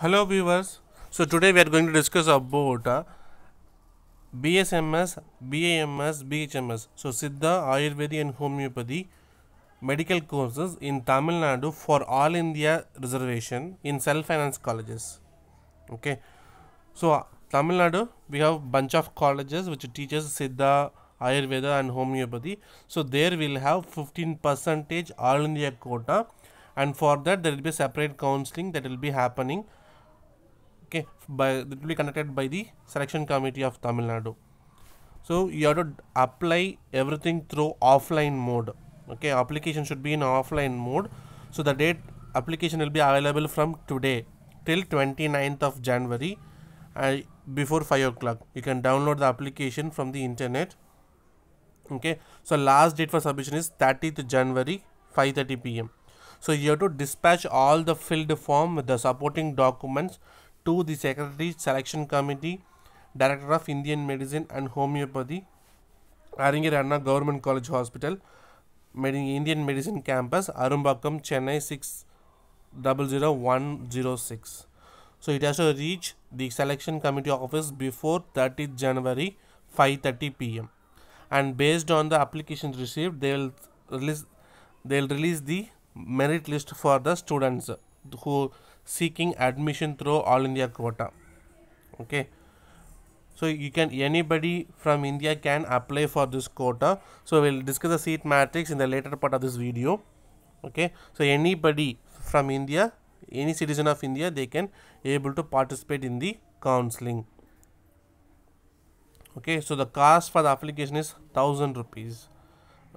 Hello viewers, so today we are going to discuss about uh, BSMS, BAMS, BHMS, so Siddha, Ayurveda and Homeopathy medical courses in Tamil Nadu for all India reservation in self-finance colleges. Okay, so uh, Tamil Nadu we have bunch of colleges which teaches Siddha, Ayurveda and Homeopathy. So there we will have 15 percentage all India quota and for that there will be separate counseling that will be happening okay by it will be conducted by the selection committee of Tamil Nadu so you have to apply everything through offline mode okay application should be in offline mode so the date application will be available from today till 29th of January uh, before 5 o'clock you can download the application from the internet okay so last date for submission is 30th January 5:30 pm so you have to dispatch all the filled form with the supporting documents to the Secretary Selection Committee, Director of Indian Medicine and Homeopathy, Aringer Government College Hospital, Indian Medicine Campus, Arumbakam, Chennai 600106. So it has to reach the selection committee office before 30th January 5:30 p.m. And based on the applications received, they will release they'll release the merit list for the students who seeking admission through all India quota. Okay. So you can anybody from India can apply for this quota. So we'll discuss the seat matrix in the later part of this video. Okay. So anybody from India, any citizen of India, they can able to participate in the counseling. Okay. So the cost for the application is thousand rupees.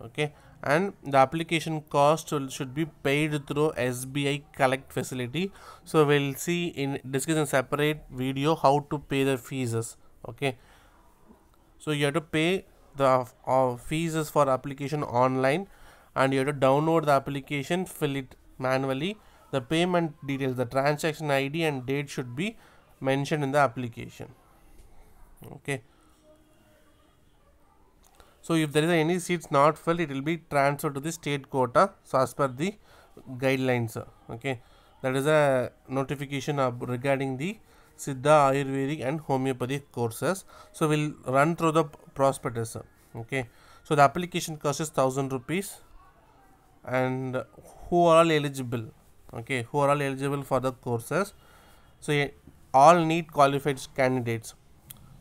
Okay and the application cost should be paid through SBI collect facility so we'll see in discussion separate video how to pay the fees okay so you have to pay the uh, fees for application online and you have to download the application fill it manually the payment details the transaction id and date should be mentioned in the application okay so, if there is any seats not filled, it will be transferred to the state quota uh, so as per the guidelines. Uh, okay, that is a notification regarding the Siddha Ayurvedic and homeopathic courses. So, we'll run through the prospectus. Uh, okay, so the application cost is thousand rupees, and who are all eligible? Okay, who are all eligible for the courses? So, all need qualified candidates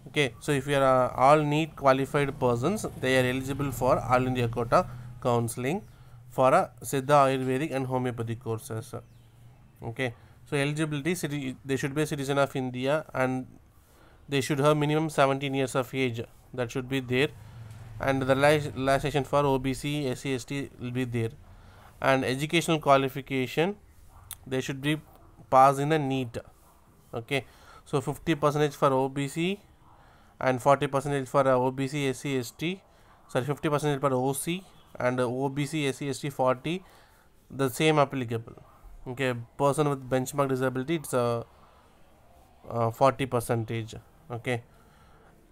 okay so if you are uh, all need qualified persons they are eligible for all india quota counseling for a siddha ayurvedic and homeopathic courses okay so eligibility they should be a citizen of india and they should have minimum 17 years of age that should be there and the last, last section for obc sc will be there and educational qualification they should be passed in the neat okay so 50 percentage for obc and 40 percent is for uh, OBC, SC, ST, sorry 50 percent is for OC and uh, OBC, SC, ST 40 the same applicable. Okay, person with benchmark disability it's a uh, uh, 40 percentage. Okay,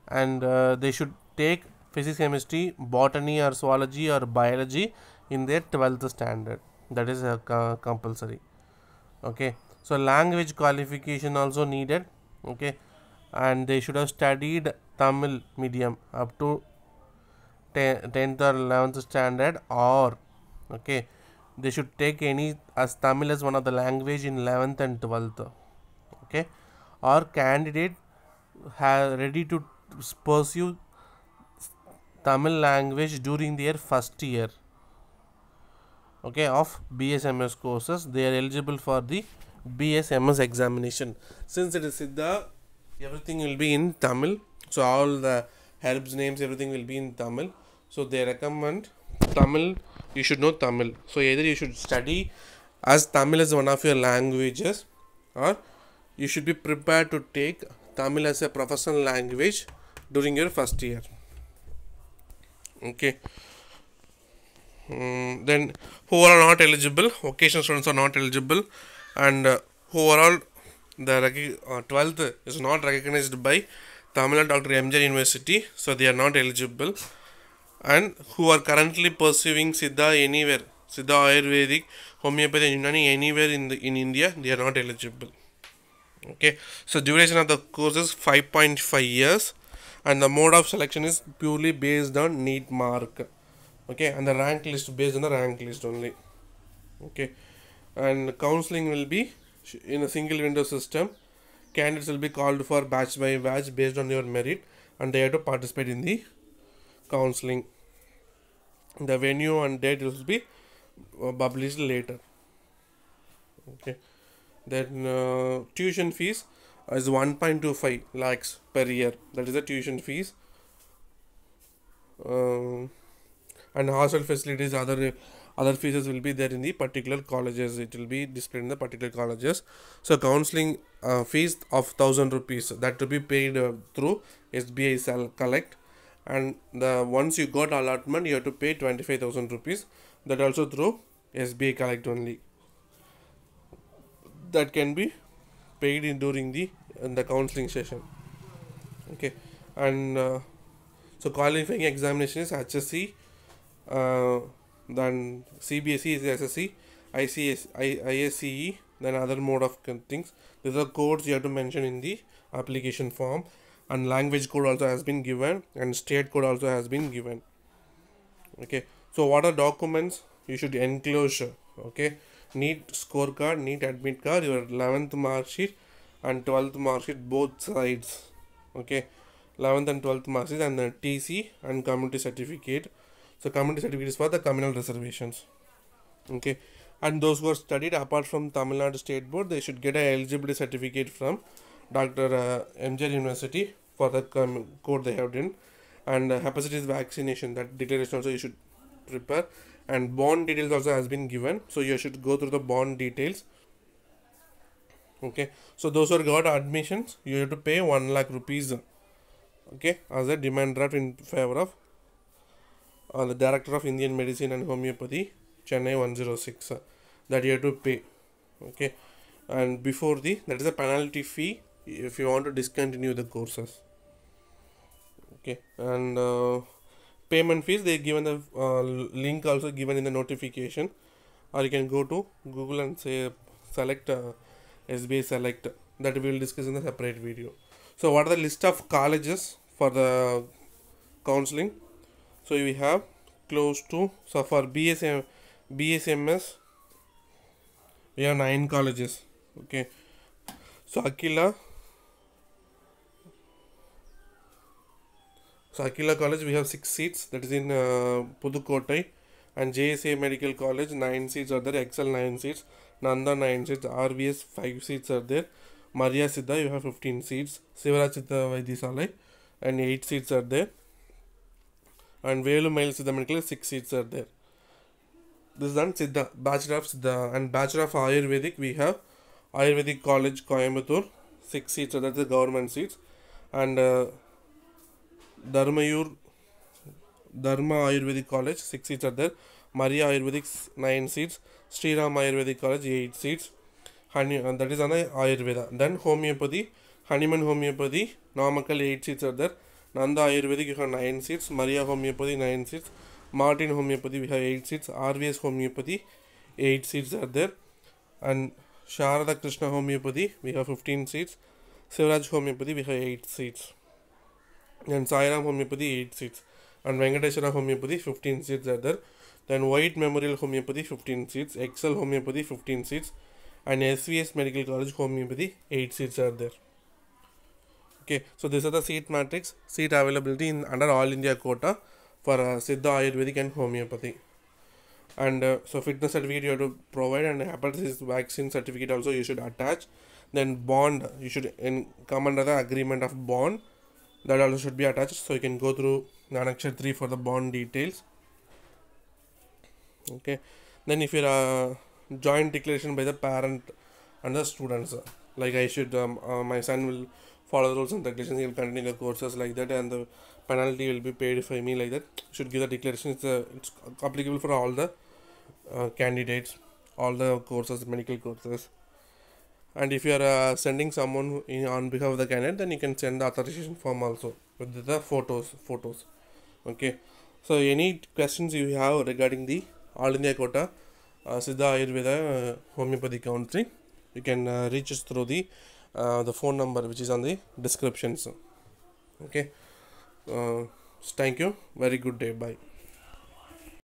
and uh, they should take physics, chemistry, botany or zoology or biology in their 12th standard that is uh, compulsory. Okay, so language qualification also needed. Okay, and they should have studied Tamil medium up to 10th or 11th standard or okay they should take any as Tamil as one of the language in 11th and 12th okay or candidate have ready to pursue Tamil language during their first year okay of BSMS courses they are eligible for the BSMS examination since it is Siddha everything will be in Tamil so all the herbs names everything will be in Tamil so they recommend Tamil you should know Tamil so either you should study as Tamil is one of your languages or you should be prepared to take Tamil as a professional language during your first year okay mm, then who are not eligible vocational students are not eligible and uh, who are all the uh, 12th is not recognized by Tamil Nadu Dr. MJ University, so they are not eligible. And who are currently pursuing Siddha anywhere, Siddha Ayurvedic, Homeopathy, Unani anywhere in the in India, they are not eligible. Okay, so duration of the course is 5.5 years, and the mode of selection is purely based on neat mark. Okay, and the rank list based on the rank list only. Okay, and counseling will be in a single window system candidates will be called for batch by batch based on your merit and they have to participate in the counseling the venue and date will be uh, published later okay then uh, tuition fees is 1.25 lakhs per year that is the tuition fees um, and hostel facilities other other fees will be there in the particular colleges it will be displayed in the particular colleges so counseling uh, fees of 1000 rupees that to be paid uh, through sbi shall collect and the once you got allotment you have to pay 25000 rupees that also through sbi collect only that can be paid in during the in the counseling session okay and uh, so qualifying examination is hsc uh, then CBSE is the SSE, ISCE, then other mode of things. These are codes you have to mention in the application form and language code also has been given and state code also has been given. Okay, so what are documents? You should enclosure. Okay, need scorecard, need admit card, your 11th mark sheet and 12th mark sheet both sides. Okay, 11th and 12th mark sheet and the TC and community certificate so community certificate is for the communal reservations. Okay. And those who are studied apart from Tamil Nadu State Board, they should get an eligibility certificate from Dr. Uh, MJ University for the um, code they have done. And uh, hepatitis vaccination, that declaration also you should prepare. And bond details also has been given. So you should go through the bond details okay so those who got admissions you have to pay 1 lakh rupees okay as a demand draft in favor of uh, the director of Indian Medicine and Homeopathy, Chennai 106, uh, that you have to pay. Okay, and before the that is a penalty fee if you want to discontinue the courses. Okay, and uh, payment fees they given the uh, link also given in the notification, or you can go to Google and say select uh, SBA select that we will discuss in the separate video. So, what are the list of colleges for the counseling? so we have close to so for BSM BSMS we have nine colleges okay so Akila so Akila college we have six seats that is in uh, Pudukottai and JSA Medical College 9 seats are there, Excel 9 seats, Nanda 9 seats, RVS 5 seats are there, Maria Siddha you have 15 seats, Sivaraj Siddha Vaidhisalai and 8 seats are there, and Velu Mail Siddha six seats are there. This is on Siddha, Bachelor of Siddha and Bachelor of Ayurvedic we have Ayurvedic College Coimbatore, six seats are there, the government seats and uh, Dharmayur Dharma Ayurvedic College, six seats are there. Maria Ayurvedic, nine seats. Sri Ram Ayurvedic College, eight seats. Honey, that is on Ayurveda. Then homeopathy, Hanuman Homeopathy, Namakkal, eight seats are there. Nand ayurvedic you have nine seats Maria homeopathy nine seats Martin homeopathy we have eight seats RVS homeopathy eight seats are there and Sharada Krishna homeopathy we have fifteen seats Shivraj homeopathy we have eight seats and Sairam homeopathy eight seats and Venkateswara homeopathy fifteen seats are there then White memorial homeopathy fifteen seats Excel homeopathy fifteen seats and S V S medical college homeopathy eight seats are there Okay, so these are the seat matrix, seat availability in under all India quota for uh, Siddha Ayurvedic and homeopathy. And uh, so fitness certificate you have to provide and hepatitis vaccine certificate also you should attach. Then bond you should in, come under the agreement of bond that also should be attached. So you can go through Nanakshar 3 for the bond details. Okay, then if you're uh, joint declaration by the parent and the students, like I should um, uh, my son will follow the rules and regulations, he will continue the courses like that, and the penalty will be paid if I mean like that. Should give the declaration. It's, uh, it's applicable for all the uh, candidates, all the courses, medical courses. And if you are uh, sending someone in on behalf of the candidate, then you can send the authorization form also with the photos, photos. Okay. So any questions you have regarding the All India quota, uh, Siddha Ayurveda, uh, Homeopathy counseling, you can uh, reach us through the uh, the phone number which is on the description so okay uh, thank you very good day bye